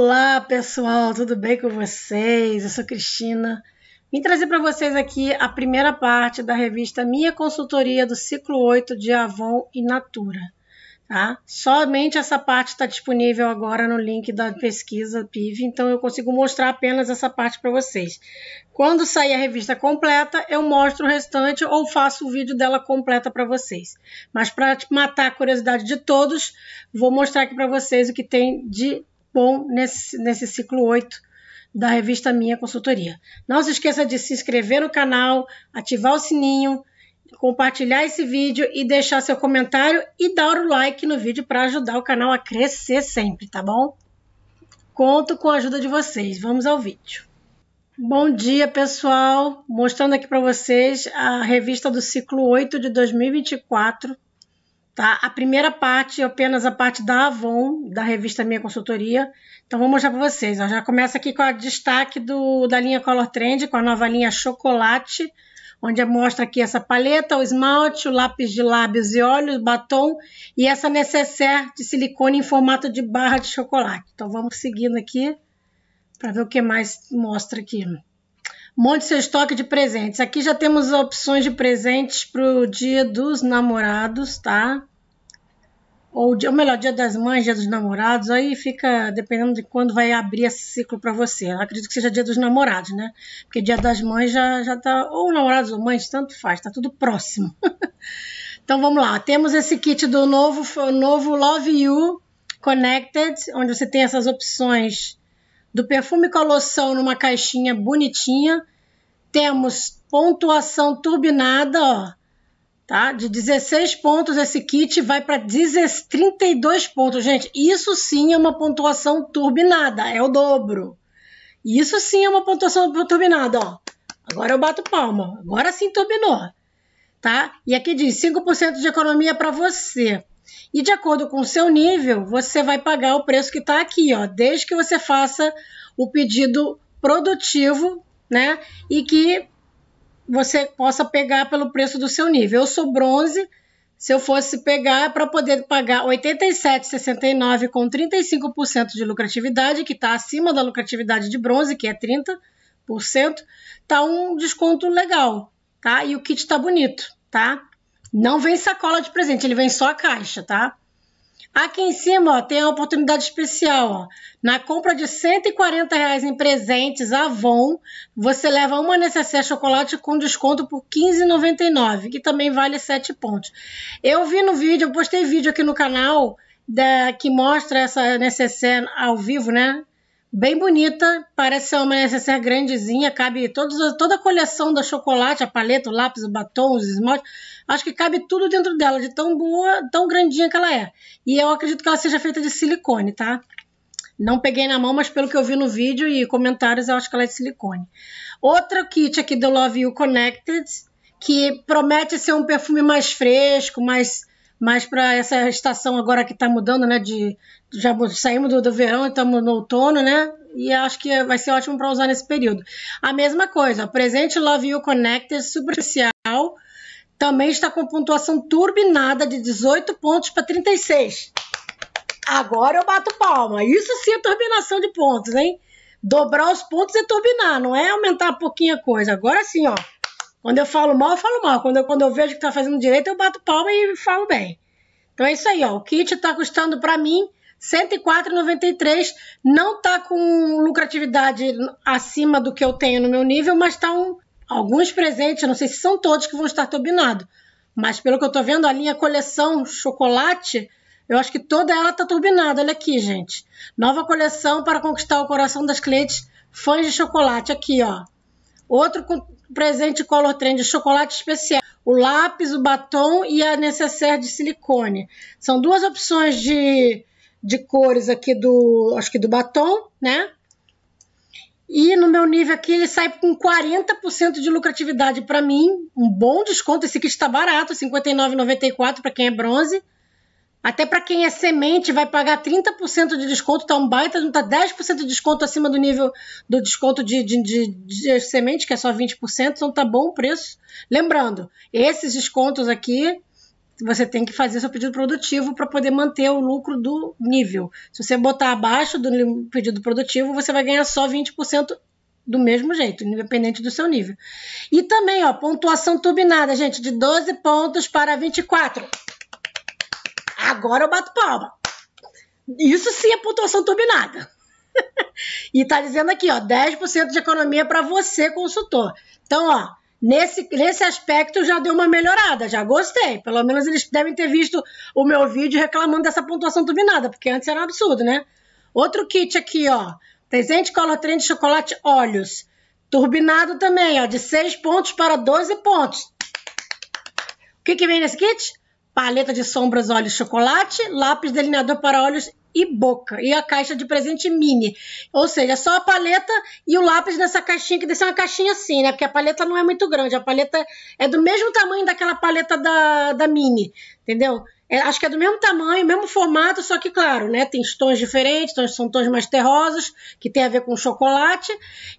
Olá, pessoal, tudo bem com vocês? Eu sou Cristina. Vim trazer para vocês aqui a primeira parte da revista Minha Consultoria do Ciclo 8 de Avon e Natura. Tá? Somente essa parte está disponível agora no link da pesquisa PIV, então eu consigo mostrar apenas essa parte para vocês. Quando sair a revista completa, eu mostro o restante ou faço o vídeo dela completa para vocês. Mas para matar a curiosidade de todos, vou mostrar aqui para vocês o que tem de bom nesse, nesse ciclo 8 da revista Minha Consultoria. Não se esqueça de se inscrever no canal, ativar o sininho, compartilhar esse vídeo e deixar seu comentário e dar o like no vídeo para ajudar o canal a crescer sempre, tá bom? Conto com a ajuda de vocês. Vamos ao vídeo. Bom dia, pessoal! Mostrando aqui para vocês a revista do ciclo 8 de 2024 Tá? A primeira parte é apenas a parte da Avon, da revista Minha Consultoria. Então vou mostrar para vocês. Ó. Já começa aqui com a destaque do, da linha Color Trend, com a nova linha Chocolate, onde mostra aqui essa paleta, o esmalte, o lápis de lábios e olhos, batom e essa necessaire de silicone em formato de barra de chocolate. Então vamos seguindo aqui para ver o que mais mostra aqui monte seu estoque de presentes. Aqui já temos opções de presentes para o dia dos namorados, tá? Ou, ou, melhor, dia das mães, dia dos namorados. Aí fica dependendo de quando vai abrir esse ciclo para você. Eu acredito que seja dia dos namorados, né? Porque dia das mães já, já tá. Ou namorados ou mães, tanto faz, tá tudo próximo. então vamos lá. Temos esse kit do novo, novo Love You Connected, onde você tem essas opções do perfume com a loção numa caixinha bonitinha. Temos pontuação turbinada, ó, tá? De 16 pontos esse kit vai para 32 pontos. Gente, isso sim é uma pontuação turbinada, é o dobro. Isso sim é uma pontuação turbinada, ó. Agora eu bato palma. Agora sim turbinou, tá? E aqui diz 5% de economia para você. E de acordo com o seu nível, você vai pagar o preço que está aqui, ó, desde que você faça o pedido produtivo, né? E que você possa pegar pelo preço do seu nível. Eu sou bronze, se eu fosse pegar para poder pagar 87,69 com 35% de lucratividade, que está acima da lucratividade de bronze, que é 30%, tá um desconto legal, tá? E o kit está bonito, tá? Não vem sacola de presente, ele vem só a caixa, tá? Aqui em cima ó, tem a oportunidade especial. Ó. Na compra de 140 reais em presentes Avon, você leva uma necessaire chocolate com desconto por 15,99, que também vale 7 pontos. Eu vi no vídeo, eu postei vídeo aqui no canal da, que mostra essa necessaire ao vivo, né? bem bonita, parece ser uma necessaire grandezinha, cabe todos, toda a coleção da chocolate, a paleta, o lápis, o batom, os esmaltes, acho que cabe tudo dentro dela, de tão boa, tão grandinha que ela é. E eu acredito que ela seja feita de silicone, tá? Não peguei na mão, mas pelo que eu vi no vídeo e comentários, eu acho que ela é de silicone. outro kit aqui do Love You Connected, que promete ser um perfume mais fresco, mais mas para essa estação agora que está mudando, né? De, já saímos do, do verão e estamos no outono, né? E acho que vai ser ótimo para usar nesse período. A mesma coisa, presente Love You Connected superficial também está com pontuação turbinada de 18 pontos para 36. Agora eu bato palma. Isso sim é turbinação de pontos, hein? Dobrar os pontos é turbinar, não é aumentar um pouquinho a coisa. Agora sim, ó. Quando eu falo mal, eu falo mal. Quando eu, quando eu vejo que tá fazendo direito, eu bato palma e falo bem. Então é isso aí, ó. O kit está custando para mim 104,93. Não está com lucratividade acima do que eu tenho no meu nível, mas está um, alguns presentes, não sei se são todos que vão estar turbinados. Mas pelo que eu estou vendo, a linha coleção chocolate, eu acho que toda ela tá turbinada. Olha aqui, gente. Nova coleção para conquistar o coração das clientes fãs de chocolate. Aqui, ó. Outro com presente color trend de chocolate especial, o lápis, o batom e a necessaire de silicone. São duas opções de, de cores aqui do, acho que do batom, né? E no meu nível aqui ele sai com 40% de lucratividade para mim, um bom desconto. Esse kit está barato, 59,94 para quem é bronze. Até para quem é semente vai pagar 30% de desconto, tá um baita, não tá 10% de desconto acima do nível do desconto de, de, de, de semente, que é só 20%, então tá bom o preço. Lembrando, esses descontos aqui você tem que fazer seu pedido produtivo para poder manter o lucro do nível. Se você botar abaixo do pedido produtivo, você vai ganhar só 20% do mesmo jeito, independente do seu nível. E também, ó, pontuação turbinada, gente, de 12 pontos para 24 agora eu bato palma. Isso sim é pontuação turbinada. e tá dizendo aqui, ó, 10% de economia para você, consultor. Então, ó, nesse, nesse aspecto já deu uma melhorada, já gostei. Pelo menos eles devem ter visto o meu vídeo reclamando dessa pontuação turbinada, porque antes era um absurdo, né? Outro kit aqui, ó. Presente trem de Chocolate Olhos. Turbinado também, ó, de 6 pontos para 12 pontos. O que, que vem nesse kit? paleta de sombras, olhos chocolate, lápis delineador para olhos e boca. E a caixa de presente mini. Ou seja, só a paleta e o lápis nessa caixinha, que deve ser uma caixinha assim, né? Porque a paleta não é muito grande. A paleta é do mesmo tamanho daquela paleta da, da mini, entendeu? É, acho que é do mesmo tamanho, mesmo formato, só que, claro, né? Tem tons diferentes, tons, são tons mais terrosos, que tem a ver com chocolate.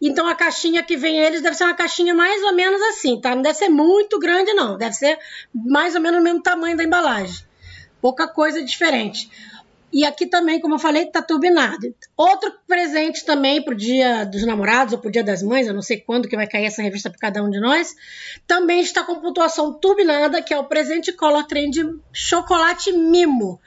Então a caixinha que vem eles deve ser uma caixinha mais ou menos assim, tá? Não deve ser muito grande, não. Deve ser mais ou menos o mesmo tamanho da embalagem. Pouca coisa diferente. E aqui também, como eu falei, está turbinado. Outro presente também para o Dia dos Namorados ou para o Dia das Mães, eu não sei quando que vai cair essa revista para cada um de nós, também está com pontuação turbinada, que é o presente Color Trend Chocolate Mimo.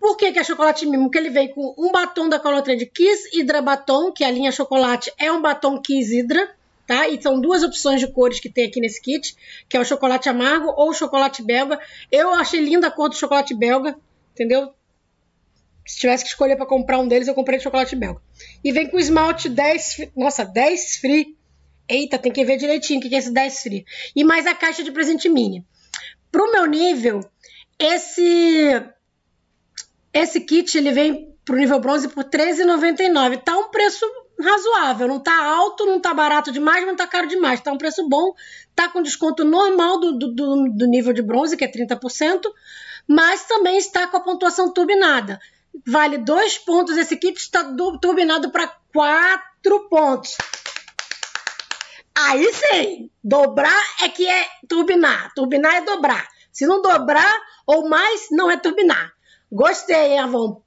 Por que, que é chocolate mimo? Porque ele vem com um batom da Color Trend Kiss Hydra Batom, que é a linha chocolate é um batom Kiss Hydra, tá? E são duas opções de cores que tem aqui nesse kit, que é o chocolate amargo ou o chocolate belga. Eu achei linda a cor do chocolate belga, entendeu? Se tivesse que escolher para comprar um deles, eu comprei de chocolate belga. E vem com esmalte 10. Nossa, 10 free. Eita, tem que ver direitinho o que é esse 10 free. E mais a caixa de presente mini. Pro meu nível, esse. Esse kit ele vem pro nível bronze por R$13,99. Tá um preço razoável, não tá alto, não tá barato demais, não tá caro demais, tá um preço bom, tá com desconto normal do, do, do nível de bronze, que é 30%, mas também está com a pontuação turbinada vale dois pontos. Esse kit está turbinado para quatro pontos. Aí sim, dobrar é que é turbinar. Turbinar é dobrar. Se não dobrar ou mais, não é turbinar. Gostei, hein, Avon?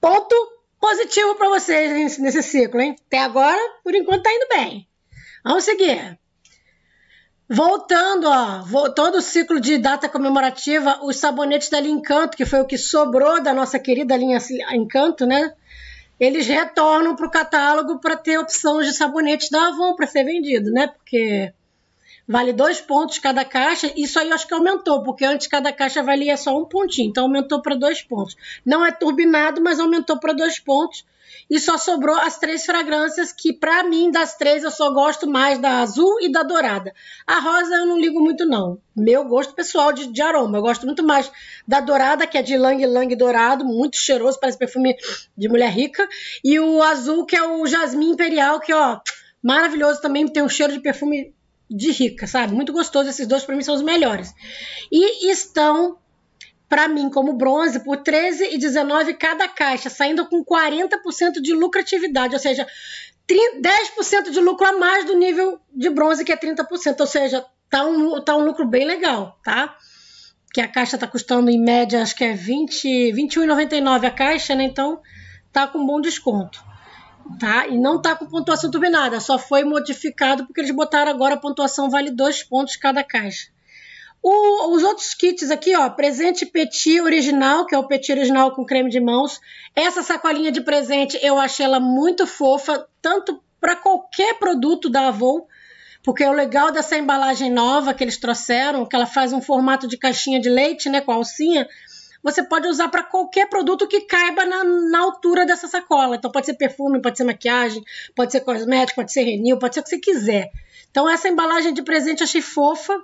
Ponto positivo para vocês nesse ciclo, hein? Até agora, por enquanto, tá indo bem. Vamos seguir. Voltando, ó, vo todo o ciclo de data comemorativa, os sabonetes da linha Encanto, que foi o que sobrou da nossa querida linha Encanto, né? Eles retornam para o catálogo para ter opções de sabonetes da Avon para ser vendido, né? Porque vale dois pontos cada caixa. Isso aí eu acho que aumentou, porque antes cada caixa valia só um pontinho, então aumentou para dois pontos. Não é turbinado, mas aumentou para dois pontos. E só sobrou as três fragrâncias, que para mim, das três, eu só gosto mais da azul e da dourada. A rosa eu não ligo muito, não. Meu gosto pessoal de, de aroma. Eu gosto muito mais da dourada, que é de lang lang dourado, muito cheiroso, parece perfume de mulher rica. E o azul, que é o jasmim imperial, que ó, maravilhoso também, tem um cheiro de perfume de rica, sabe? Muito gostoso. Esses dois, para mim, são os melhores. E estão, para mim, como bronze, por 13 e 19 cada caixa, saindo com 40% de lucratividade, ou seja, 10% de lucro a mais do nível de bronze, que é 30%. Ou seja, tá um, tá um lucro bem legal, tá? Que a caixa tá custando em média, acho que é 20, 21,99 a caixa, né? Então, tá com bom desconto tá? E não tá com pontuação turbinada, só foi modificado porque eles botaram agora a pontuação vale dois pontos cada caixa. O, os outros kits aqui, ó, presente petit original, que é o petit original com creme de mãos. Essa sacolinha de presente eu achei ela muito fofa, tanto para qualquer produto da Avon, porque o legal dessa embalagem nova que eles trouxeram, que ela faz um formato de caixinha de leite, né, com alcinha, você pode usar para qualquer produto que caiba na, na, altura dessa sacola. Então pode ser perfume, pode ser maquiagem, pode ser cosmético, pode ser renil, pode ser o que você quiser. Então essa embalagem de presente achei fofa.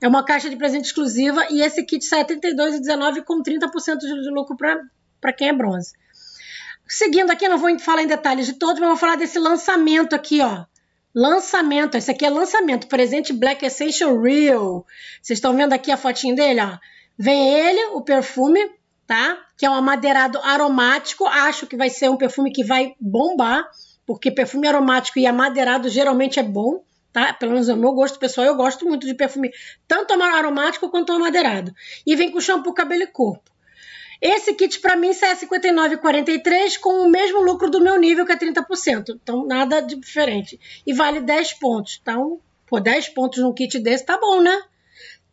É uma caixa de presente exclusiva e esse kit sai R$ 72,19 com 30% de lucro para quem é bronze. Seguindo aqui, não vou falar em detalhes de todos, mas vou falar desse lançamento aqui, ó. Lançamento, esse aqui é lançamento, presente Black Essential Real. Vocês estão vendo aqui a fotinha dele, ó. Vem ele, o perfume, tá? Que é um amadeirado aromático. Acho que vai ser um perfume que vai bombar, porque perfume aromático e amadeirado geralmente é bom, tá? Pelo menos é o meu gosto pessoal. Eu gosto muito de perfume tanto aromático quanto amadeirado. E vem com shampoo cabelo e corpo. Esse kit para mim sai a 59,43 com o mesmo lucro do meu nível que é 30%. Então nada de diferente. E vale 10 pontos. Então, pô, 10 pontos num kit desse tá bom, né?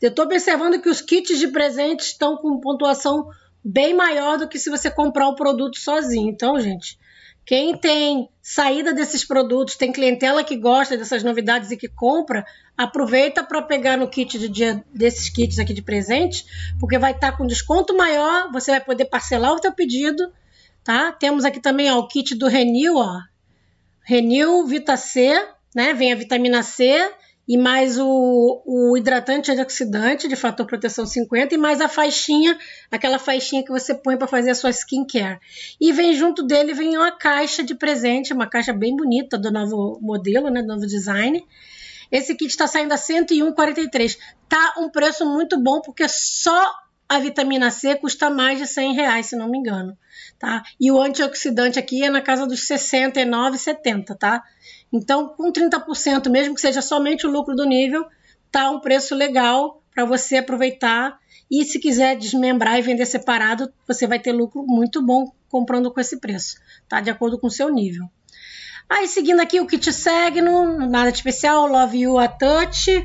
Eu estou observando que os kits de presente estão com pontuação bem maior do que se você comprar o produto sozinho. Então, gente, quem tem saída desses produtos, tem clientela que gosta dessas novidades e que compra, aproveita para pegar no kit de dia desses kits aqui de presente, porque vai estar tá com desconto maior, você vai poder parcelar o seu pedido, tá? Temos aqui também ó, o kit do Renew, ó. Renil Vita C, né? Vem a vitamina C e mais o, o hidratante antioxidante de fator proteção 50 e mais a faixinha, aquela faixinha que você põe para fazer a sua skincare. E vem junto dele vem uma caixa de presente, uma caixa bem bonita do novo modelo, né, do novo design. Esse kit está saindo a 101,43. Tá um preço muito bom porque só a vitamina C custa mais de 100 reais, se não me engano, tá? E o antioxidante aqui é na casa dos 69, 70, tá? Então, com 30%, mesmo que seja somente o lucro do nível, tá um preço legal para você aproveitar. E se quiser desmembrar e vender separado, você vai ter lucro muito bom comprando com esse preço, tá? De acordo com o seu nível. Aí, seguindo aqui o que te segue, nada de especial, Love You a Touch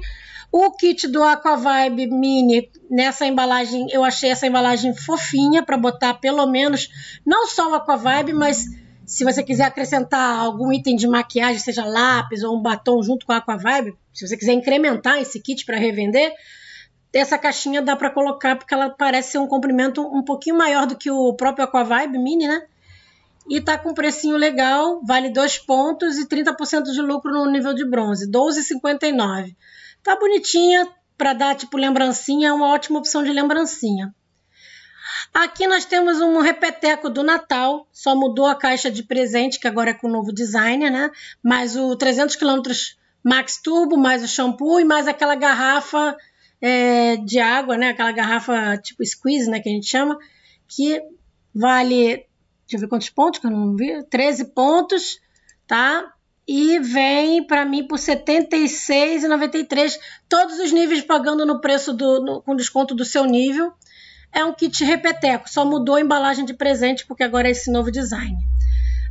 o kit do Aquavibe Mini, nessa embalagem, eu achei essa embalagem fofinha para botar pelo menos não só o Aquavibe, mas se você quiser acrescentar algum item de maquiagem, seja lápis ou um batom junto com a Aquavibe, se você quiser incrementar esse kit para revender, essa caixinha dá para colocar porque ela parece ser um comprimento um pouquinho maior do que o próprio Aquavibe Mini, né? E tá com um precinho legal, vale 2 pontos e 30% de lucro no nível de bronze, 12,59. Tá bonitinha para dar tipo lembrancinha, é uma ótima opção de lembrancinha. Aqui nós temos um repeteco do Natal, só mudou a caixa de presente, que agora é com o novo design, né? Mais o 300 km Max Turbo, mais o shampoo e mais aquela garrafa é, de água, né? Aquela garrafa tipo squeeze, né? Que a gente chama, que vale, deixa eu ver quantos pontos, que eu não vi, 13 pontos, tá? e vem para mim por R$ 76,93, todos os níveis pagando no preço do no, com desconto do seu nível. É um kit repeteco, só mudou a embalagem de presente porque agora é esse novo design.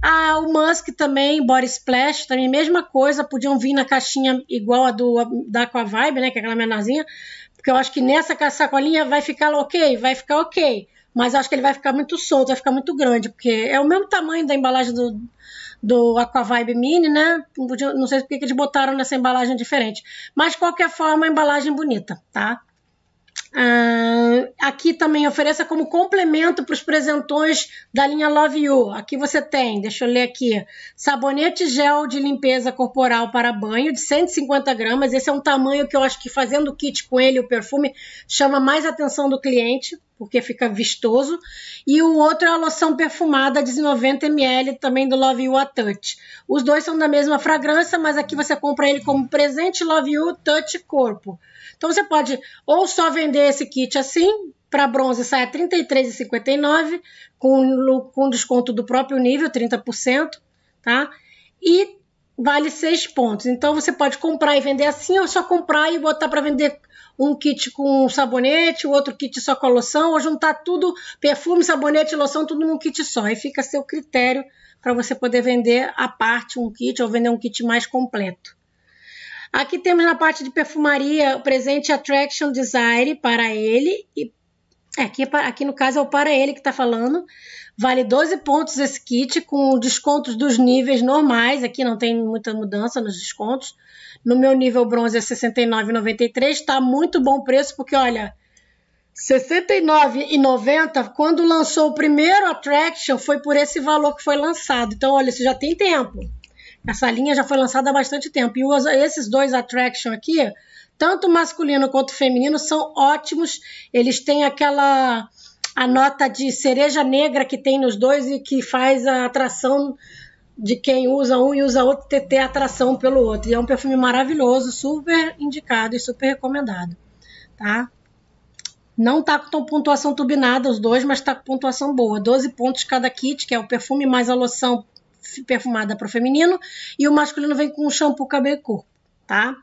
Ah, o Musk também, Body Splash, também mesma coisa, podiam vir na caixinha igual a do a, da Aquavibe, né, que é aquela menorzinha, porque eu acho que nessa sacolinha vai ficar ok, vai ficar ok, mas acho que ele vai ficar muito solto, vai ficar muito grande, porque é o mesmo tamanho da embalagem do, do Aquavibe Mini, né? Não sei porque que eles botaram nessa embalagem diferente. Mas, de qualquer forma, a embalagem é bonita, tá? Ah, aqui também ofereça como complemento para os presentões da linha Love You. Aqui você tem, deixa eu ler aqui, sabonete gel de limpeza corporal para banho de 150 gramas. Esse é um tamanho que eu acho que fazendo o kit com ele, o perfume, chama mais atenção do cliente, porque fica vistoso. E o outro é a loção perfumada de 90 ml, também do Love You a Touch. Os dois são da mesma fragrância, mas aqui você compra ele como presente Love You Touch Corpo. Então você pode ou só vender esse kit assim, para bronze sai a R$ 33,59, com, com desconto do próprio nível, 30%, tá? E vale 6 pontos. Então você pode comprar e vender assim, ou só comprar e botar para vender um kit com sabonete, o outro kit só com a loção, ou juntar tudo, perfume, sabonete, loção, tudo num kit só. Aí fica a seu critério para você poder vender a parte um kit ou vender um kit mais completo. Aqui temos na parte de perfumaria o presente Attraction Desire para ele e é, aqui, é aqui no caso é o para ele que está falando. Vale 12 pontos esse kit com descontos dos níveis normais. Aqui não tem muita mudança nos descontos. No meu nível bronze é 69,93, está muito bom preço, porque olha, 69,90, quando lançou o primeiro Attraction, foi por esse valor que foi lançado. Então, olha, isso já tem tempo. Essa linha já foi lançada há bastante tempo. E os, esses dois Attraction aqui, tanto masculino quanto feminino, são ótimos. Eles têm aquela a nota de cereja negra que tem nos dois e que faz a atração de quem usa um e usa outro ter, ter atração pelo outro. E é um perfume maravilhoso, super indicado e super recomendado, tá? Não tá com pontuação turbinada os dois, mas tá com pontuação boa. 12 pontos cada kit, que é o perfume mais a loção perfumada para o feminino, e o masculino vem com shampoo cabelo e corpo, tá?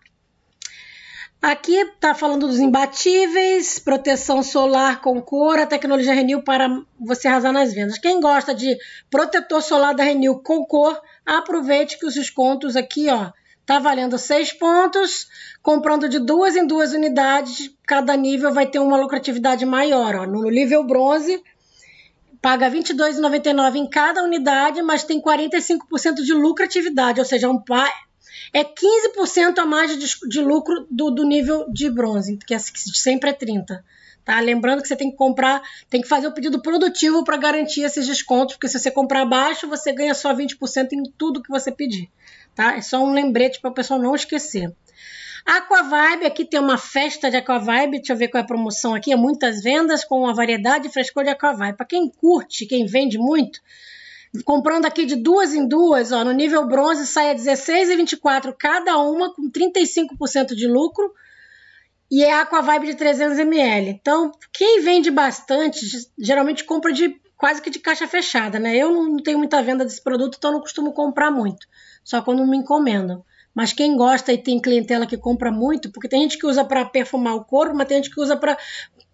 Aqui está falando dos imbatíveis, proteção solar com cor, a tecnologia Renew para você arrasar nas vendas. Quem gosta de protetor solar da Renew com cor, aproveite que os descontos aqui, ó, tá valendo 6 pontos. Comprando de duas em duas unidades, cada nível vai ter uma lucratividade maior, ó. No nível bronze, paga R$ 22,99 em cada unidade, mas tem 45% de lucratividade, ou seja, um, é 15% a mais de, de lucro do, do, nível de bronze, que, é, sempre é 30%. Tá? Lembrando que você tem que comprar, tem que fazer o pedido produtivo para garantir esses descontos, porque se você comprar abaixo, você ganha só 20% em tudo que você pedir. Tá? É só um lembrete para o pessoal não esquecer. Aquavibe, aqui tem uma festa de Aquavibe, deixa eu ver qual é a promoção aqui, é muitas vendas com uma variedade e frescor de Aquavibe. Para quem curte, quem vende muito, comprando aqui de duas em duas, ó, no nível bronze sai a 16 e 24 cada uma com 35% de lucro e é a vibe de 300 ml. Então, quem vende bastante, geralmente compra de quase que de caixa fechada, né? Eu não tenho muita venda desse produto, então não costumo comprar muito, só quando me encomendam. Mas quem gosta e tem clientela que compra muito, porque tem gente que usa para perfumar o corpo, mas tem gente que usa para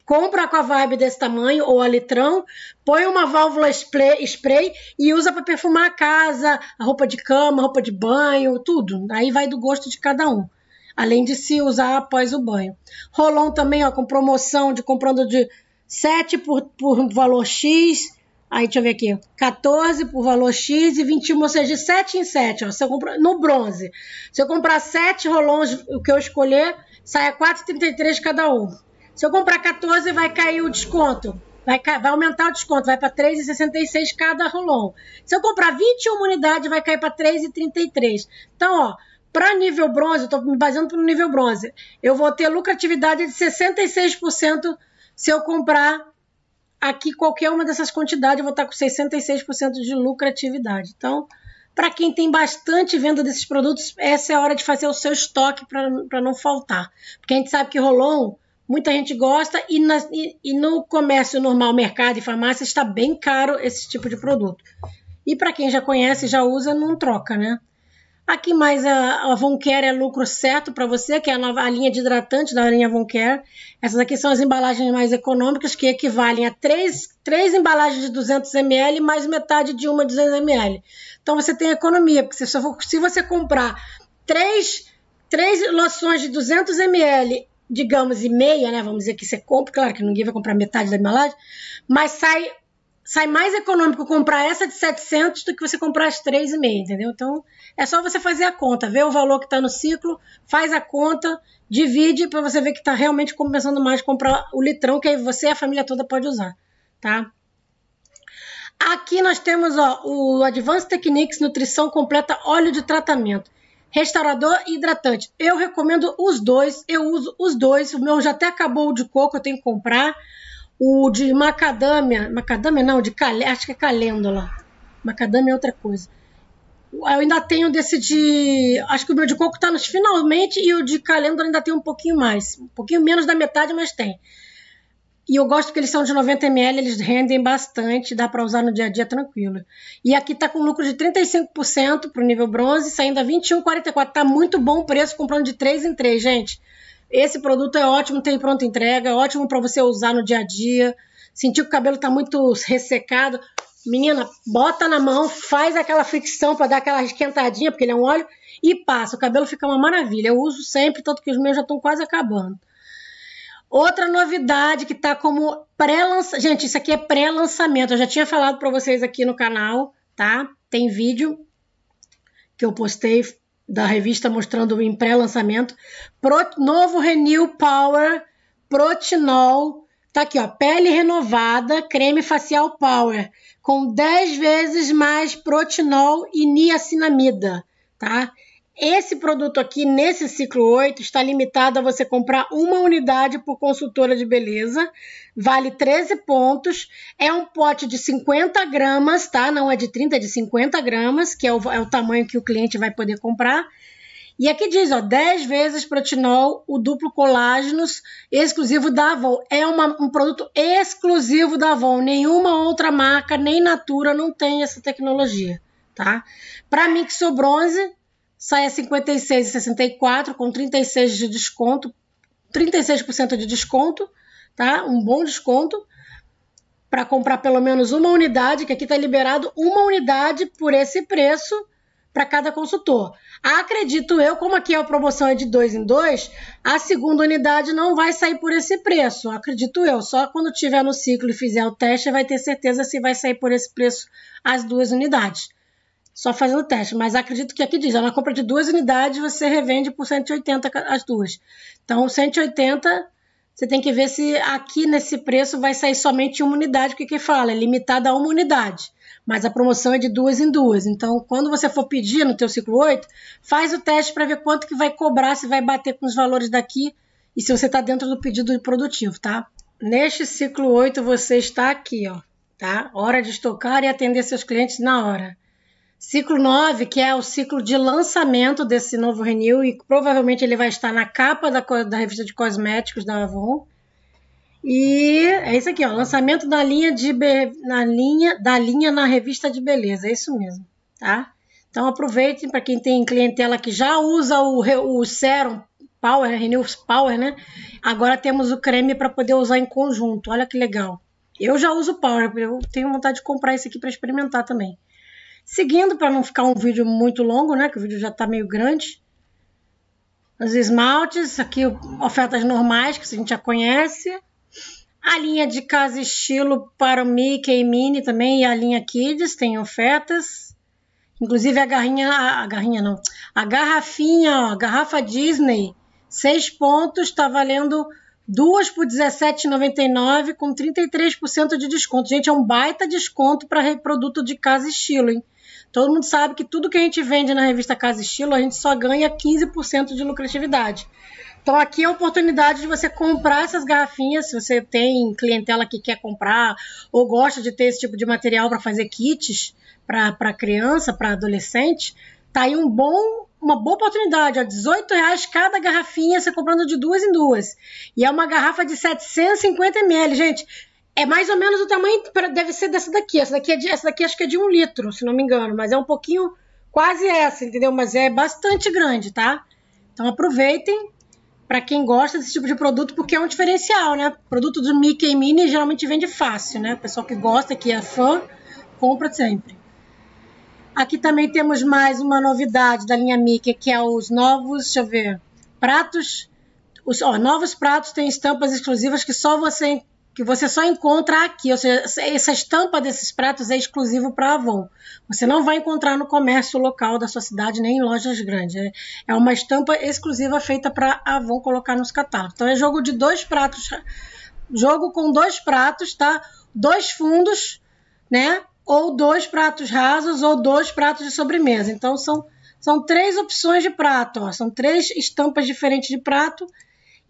compra com a vibe desse tamanho ou a litrão, põe uma válvula spray, spray e usa para perfumar a casa, a roupa de cama, roupa de banho, tudo. Aí vai do gosto de cada um. Além de se usar após o banho. Rolon também, ó, com promoção de comprando de 7 por, por valor X, aí deixa eu ver aqui, 14 por valor X e 21, ou seja, de 7 em 7, ó, se eu comprar, no bronze. Se eu comprar 7 rolons, o que eu escolher, sai a 4,33 cada um. Se eu comprar 14, vai cair o desconto. Vai, vai aumentar o desconto, vai para 3,66 cada rolon. Se eu comprar 21 unidades, vai cair para 3,33. Então, ó, para nível bronze, eu estou me baseando no nível bronze, eu vou ter lucratividade de 66% se eu comprar aqui qualquer uma dessas quantidades, eu vou estar tá com 66% de lucratividade. Então, para quem tem bastante venda desses produtos, essa é a hora de fazer o seu estoque para não faltar. Porque a gente sabe que Rolon muita gente gosta e, na, e, e no comércio normal, mercado e farmácia, está bem caro esse tipo de produto. E para quem já conhece, já usa, não troca, né? Aqui mais a, a Voncare é lucro certo para você, que é a, nova, a linha de hidratante da linha Voncare. Essas aqui são as embalagens mais econômicas, que equivalem a três, três embalagens de 200 ml mais metade de uma de 200 ml. Então você tem economia, porque se, se você comprar três, três loções de 200 ml digamos, e meia, né? Vamos dizer que você compra, claro que ninguém vai comprar metade da embalagem, mas sai sai mais econômico comprar essa de 700 do que você comprar as 3,5, entendeu? Então, é só você fazer a conta, ver o valor que está no ciclo, faz a conta, divide para você ver que está realmente compensando mais comprar o litrão, que aí você e a família toda pode usar, tá? Aqui nós temos ó, o Advanced Techniques Nutrição Completa Óleo de Tratamento. Restaurador e hidratante. Eu recomendo os dois, eu uso os dois. O meu já até acabou o de coco, eu tenho que comprar. O de macadâmia, macadâmia não, de cal, acho que é calêndula. Macadâmia é outra coisa. Eu ainda tenho desse de. Acho que o meu de coco está nos finalmente e o de calêndula ainda tem um pouquinho mais. Um pouquinho menos da metade, mas tem. E eu gosto que eles são de 90 ml, eles rendem bastante, dá para usar no dia a dia tranquilo. E aqui está com lucro de 35% para o nível bronze, saindo a 21,44. Tá muito bom o preço, comprando de 3 em 3, gente. Esse produto é ótimo, tem pronta entrega, é ótimo para você usar no dia a dia. Sentiu que o cabelo está muito ressecado. Menina, bota na mão, faz aquela fricção para dar aquela esquentadinha, porque ele é um óleo, e passa. O cabelo fica uma maravilha. Eu uso sempre, tanto que os meus já estão quase acabando. Outra novidade que está como pré-lançamento. Gente, isso aqui é pré-lançamento. Eu já tinha falado para vocês aqui no canal, tá? Tem vídeo que eu postei da revista mostrando em pré-lançamento. Pro... Novo Renew Power Protinol. Tá aqui, ó. Pele renovada, creme facial Power. Com 10 vezes mais protinol e niacinamida, tá? Esse produto aqui, nesse ciclo 8, está limitado a você comprar uma unidade por consultora de beleza, vale 13 pontos, é um pote de 50 gramas, tá? Não é de 30, é de 50 gramas, que é o, é o tamanho que o cliente vai poder comprar. E aqui diz, ó, 10 vezes protinol, o duplo colágenos exclusivo da Avon. É uma, um produto exclusivo da Avon. Nenhuma outra marca, nem Natura, não tem essa tecnologia, tá? Para mim que sou bronze, sai a 56,64 com 36 de desconto, 36% de desconto, tá? Um bom desconto para comprar pelo menos uma unidade, que aqui está liberado uma unidade por esse preço para cada consultor. Acredito eu, como aqui a promoção é de dois em dois, a segunda unidade não vai sair por esse preço. Acredito eu. Só quando tiver no ciclo e fizer o teste vai ter certeza se vai sair por esse preço as duas unidades só fazendo teste, mas acredito que aqui diz, é uma compra de duas unidades, você revende por 180 as duas. Então, 180, você tem que ver se aqui nesse preço vai sair somente uma unidade, porque quem fala é limitada a uma unidade, mas a promoção é de duas em duas. Então, quando você for pedir no teu ciclo 8, faz o teste para ver quanto que vai cobrar, se vai bater com os valores daqui e se você está dentro do pedido produtivo, tá? Neste ciclo 8, você está aqui, ó, tá? Hora de estocar e atender seus clientes na hora. Ciclo 9, que é o ciclo de lançamento desse novo Renew, e provavelmente ele vai estar na capa da, da revista de cosméticos da Avon. E é isso aqui, ó, lançamento da linha de na linha da linha na revista de beleza, é isso mesmo, tá? Então aproveitem para quem tem clientela que já usa o, o Serum Power, Renew Power, né? Agora temos o creme para poder usar em conjunto. Olha que legal. Eu já uso Power, eu tenho vontade de comprar esse aqui para experimentar também. Seguindo, para não ficar um vídeo muito longo, né? Que o vídeo já está meio grande. Os esmaltes, aqui ofertas normais, que a gente já conhece. A linha de casa e estilo para o Mickey e mini também, e a linha Kids, tem ofertas. Inclusive a garrinha, a, garrinha não, a garrafinha, ó, a garrafa Disney, 6 pontos, está valendo duas por 17,99 com 33% de desconto. Gente, é um baita desconto para produto de casa e estilo, hein? Todo mundo sabe que tudo que a gente vende na revista Casa Estilo, a gente só ganha 15% de lucratividade. Então aqui é a oportunidade de você comprar essas garrafinhas, se você tem clientela que quer comprar ou gosta de ter esse tipo de material para fazer kits para criança, para adolescente, tá aí um bom uma boa oportunidade, a 18 reais cada garrafinha, você comprando de duas em duas. E é uma garrafa de 750 ml, gente. É mais ou menos o tamanho. Deve ser dessa daqui. Essa daqui, é de, essa daqui acho que é de um litro, se não me engano. Mas é um pouquinho. Quase essa, entendeu? Mas é bastante grande, tá? Então aproveitem para quem gosta desse tipo de produto, porque é um diferencial, né? produto do Mickey e Minnie geralmente vende fácil, né? pessoal que gosta, que é fã, compra sempre. Aqui também temos mais uma novidade da linha Mickey, que é os novos, deixa eu ver, pratos. Os ó, novos pratos têm estampas exclusivas que só você que você só encontra aqui, ou seja, essa estampa desses pratos é exclusivo para Avon. Você não vai encontrar no comércio local da sua cidade nem em lojas grandes. É, é uma estampa exclusiva feita para Avon colocar nos catálogos. Então é jogo de dois pratos, jogo com dois pratos, tá? Dois fundos, né? Ou dois pratos rasos ou dois pratos de sobremesa. Então são são três opções de prato, ó. são três estampas diferentes de prato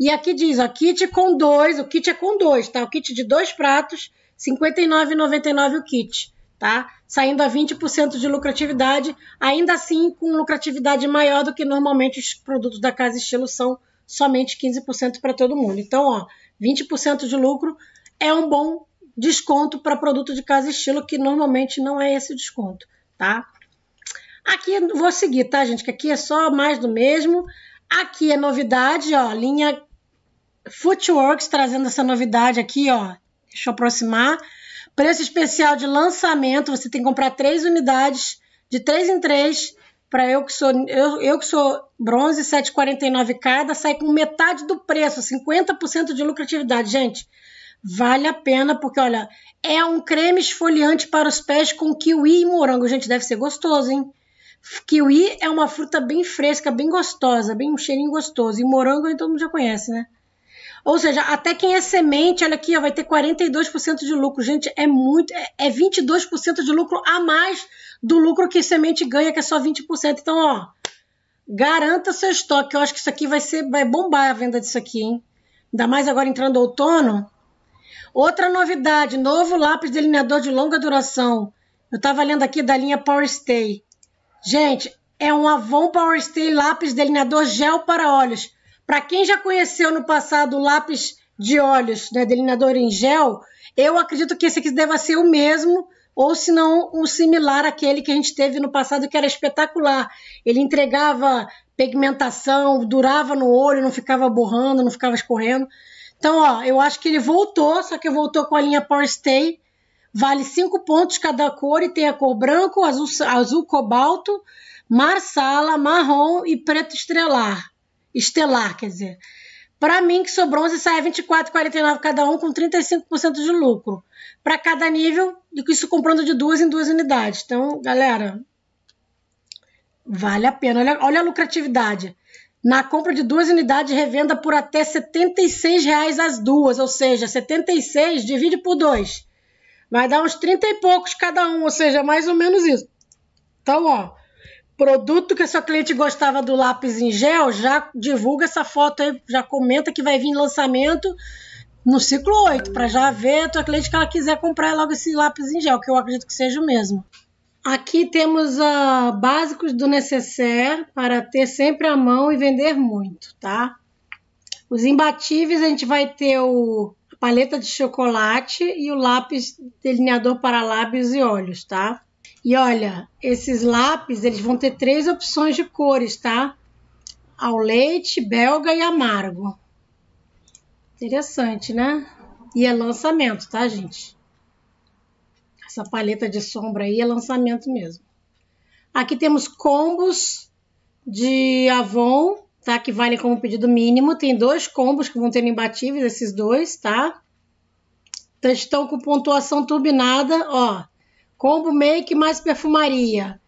e aqui diz, ó, kit com dois, o kit é com dois, tá? O kit de dois pratos, R$ 59,99 o kit, tá? Saindo a 20% de lucratividade, ainda assim com lucratividade maior do que normalmente os produtos da Casa Estilo são, somente 15% para todo mundo. Então, ó, 20% de lucro é um bom desconto para produto de casa estilo, que normalmente não é esse desconto, tá? Aqui vou seguir, tá, gente? Que aqui é só mais do mesmo. Aqui é novidade, ó, linha Footworks trazendo essa novidade aqui, ó. Deixa eu aproximar. Preço especial de lançamento. Você tem que comprar três unidades de três em três. Para eu que sou eu, eu que sou bronze, 7,49 cada, sai com metade do preço, 50% de lucratividade, gente. Vale a pena porque olha, é um creme esfoliante para os pés com kiwi e morango. Gente, deve ser gostoso, hein? Kiwi é uma fruta bem fresca, bem gostosa, bem um cheirinho gostoso. E morango todo mundo já conhece, né? Ou seja, até quem é semente, olha aqui, ó, vai ter 42% de lucro. Gente, é muito, é 22% é de lucro a mais do lucro que semente ganha, que é só 20%. Então, ó, garanta seu estoque. Eu acho que isso aqui vai ser, vai bombar a venda disso aqui, hein? Ainda mais agora entrando outono. Outra novidade, novo lápis delineador de longa duração. Eu estava lendo aqui da linha Power Stay. Gente, é um Avon Power Stay lápis delineador gel para olhos. Para quem já conheceu no passado o lápis de olhos, né, delineador em gel, eu acredito que esse aqui deva ser o mesmo, ou se não, um similar àquele que a gente teve no passado, que era espetacular. Ele entregava pigmentação, durava no olho, não ficava borrando, não ficava escorrendo. Então, ó, eu acho que ele voltou, só que voltou com a linha Power Stay. Vale 5 pontos cada cor e tem a cor branco, azul, azul cobalto, marsala, marrom e preto estrelar estelar, quer dizer. Para mim, que sou bronze, sai 24,49 cada um, com 35% de lucro. Para cada nível, isso comprando de duas em duas unidades. Então, galera, vale a pena. Olha, olha a lucratividade. Na compra de duas unidades, revenda por até R$ reais as duas, ou seja, 76 divide por dois. Vai dar uns 30 e poucos cada um, ou seja, mais ou menos isso. Então, ó, produto que a sua cliente gostava do lápis em gel, já divulga essa foto aí, já comenta que vai vir lançamento no ciclo 8, para já ver a tua cliente que ela quiser comprar logo esse lápis em gel, que eu acredito que seja o mesmo. Aqui temos uh, básicos do necessaire para ter sempre à mão e vender muito, tá? Os imbatíveis a gente vai ter o, a paleta de chocolate e o lápis delineador para lábios e olhos, tá? E olha, esses lápis, eles vão ter três opções de cores, tá? Ao leite, belga e amargo. Interessante, né? E é lançamento, tá, gente? Essa paleta de sombra aí é lançamento mesmo. Aqui temos combos de Avon, tá? Que vale como pedido mínimo. Tem dois combos que vão ter imbatíveis, esses dois, tá? Então, estão com pontuação turbinada, ó. Combo make mais perfumaria.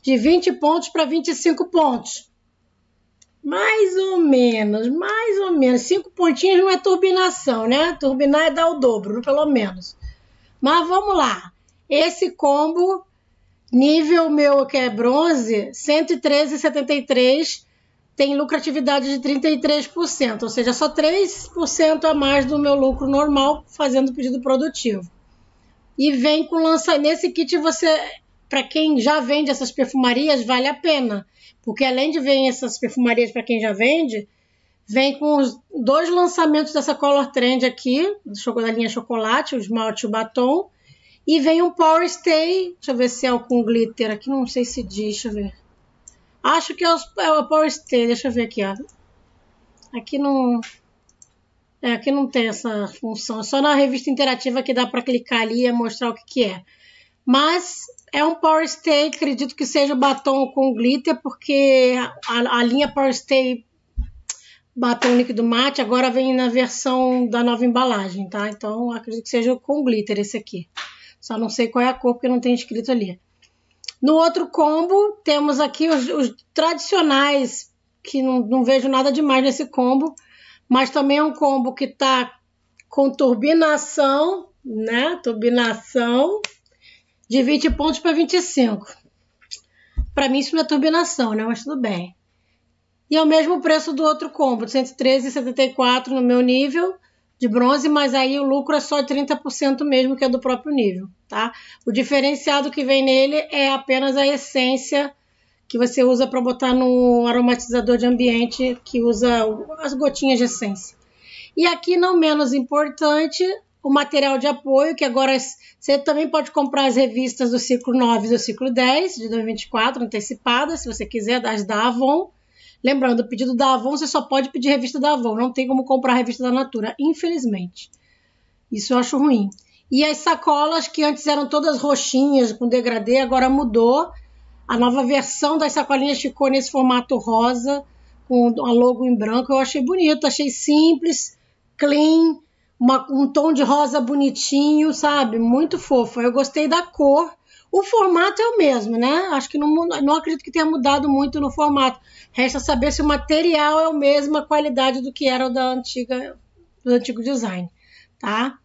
De 20 pontos para 25 pontos. Mais ou menos, mais ou menos. Cinco pontinhos não é turbinação, né? Turbinar é dar o dobro, né? pelo menos. Mas vamos lá. Esse combo, nível meu que é bronze, 113,73, tem lucratividade de 33%, ou seja, só 3% a mais do meu lucro normal fazendo pedido produtivo e vem com lança. Nesse kit você, para quem já vende essas perfumarias, vale a pena, porque além de vir essas perfumarias para quem já vende, vem com os dois lançamentos dessa Color Trend aqui, da linha chocolate, o esmalte e o batom, e vem um Power Stay, deixa eu ver se é o com glitter aqui, não sei se diz, deixa eu ver. Acho que é o, é o Power Stay, deixa eu ver aqui, ó. Aqui não... É, aqui não tem essa função. É só na revista interativa que dá para clicar ali e é mostrar o que, que é. Mas é um Power Stay, acredito que seja batom com glitter, porque a, a linha Power Stay batom líquido mate agora vem na versão da nova embalagem, tá? Então acredito que seja com glitter esse aqui. Só não sei qual é a cor porque não tem escrito ali. No outro combo, temos aqui os, os tradicionais, que não, não vejo nada demais nesse combo mas também é um combo que tá com turbinação, né? Turbinação de 20 pontos para 25. Para mim, isso não é turbinação, né? Mas tudo bem. E é o mesmo preço do outro combo, 113,74 no meu nível de bronze, mas aí o lucro é só 30% mesmo, que é do próprio nível, tá? O diferenciado que vem nele é apenas a essência que você usa para botar no aromatizador de ambiente que usa as gotinhas de essência. E aqui, não menos importante, o material de apoio, que agora é você também pode comprar as revistas do ciclo 9 e do ciclo 10 de 2024 antecipadas, se você quiser, das da Avon. Lembrando, o pedido da Avon, você só pode pedir revista da Avon, não tem como comprar revista da Natura, infelizmente. Isso eu acho ruim. E as sacolas que antes eram todas roxinhas com degradê, agora mudou a nova versão das sacolinhas ficou nesse formato rosa, com a logo em branco. Eu achei bonito, achei simples, clean, uma, um tom de rosa bonitinho, sabe? Muito fofo. Eu gostei da cor. O formato é o mesmo, né? Acho que não, não acredito que tenha mudado muito no formato. Resta saber se o material é o mesmo, a qualidade do que era o da antiga, do antigo design, tá?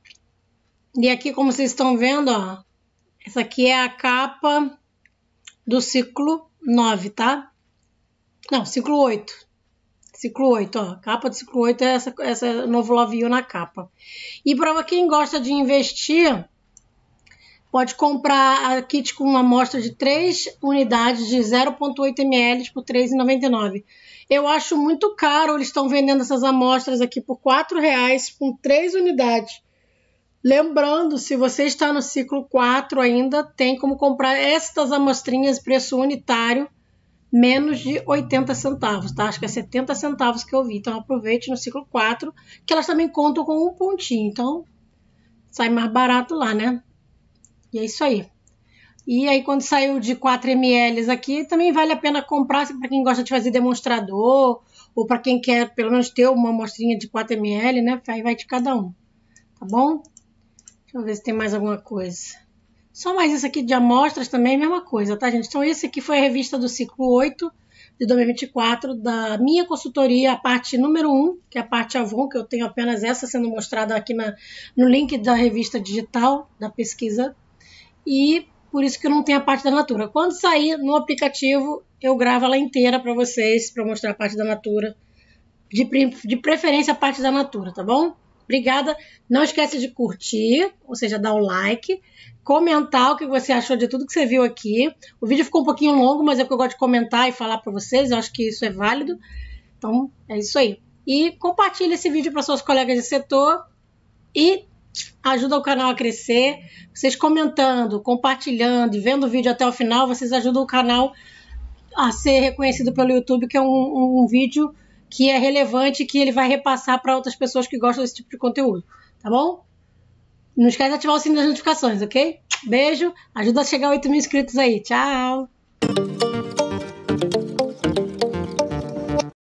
E aqui, como vocês estão vendo, ó, essa aqui é a capa do ciclo 9, tá? Não, ciclo 8. Ciclo 8, ó. Capa do ciclo 8 é essa, essa novo Love na capa. E para quem gosta de investir, pode comprar a kit com uma amostra de 3 unidades de 0,8 ml por R$ 3,99. Eu acho muito caro, eles estão vendendo essas amostras aqui por R$ reais com 3 unidades. Lembrando, se você está no ciclo 4 ainda, tem como comprar estas amostrinhas preço unitário, menos de 80 centavos, tá? Acho que é 70 centavos que eu vi. Então aproveite no ciclo 4, que elas também contam com um pontinho. Então sai mais barato lá, né? E é isso aí. E aí quando saiu de 4 ml aqui, também vale a pena comprar assim, para quem gosta de fazer demonstrador ou para quem quer pelo menos ter uma amostrinha de 4 ml, né? Aí vai de cada um. Tá bom? Deixa eu ver se tem mais alguma coisa. Só mais isso aqui de amostras também, mesma coisa, tá, gente? Então, esse aqui foi a revista do ciclo 8 de 2024 da minha consultoria, a parte número 1, que é a parte Avon, que eu tenho apenas essa sendo mostrada aqui na, no link da revista digital da pesquisa. E por isso que eu não tenho a parte da Natura. Quando sair no aplicativo, eu gravo ela inteira para vocês, para mostrar a parte da Natura. De, de preferência a parte da Natura, tá bom? Obrigada. Não esquece de curtir, ou seja, dar o like, comentar o que você achou de tudo que você viu aqui. O vídeo ficou um pouquinho longo, mas é porque eu gosto de comentar e falar para vocês. Eu acho que isso é válido. Então, é isso aí. E compartilhe esse vídeo para seus colegas de setor e ajuda o canal a crescer. Vocês comentando, compartilhando e vendo o vídeo até o final, vocês ajudam o canal a ser reconhecido pelo YouTube, que é um, um vídeo que é relevante e que ele vai repassar para outras pessoas que gostam desse tipo de conteúdo, tá bom? Não esquece de ativar o sininho das notificações, ok? Beijo, ajuda a chegar a 8 mil inscritos aí. Tchau!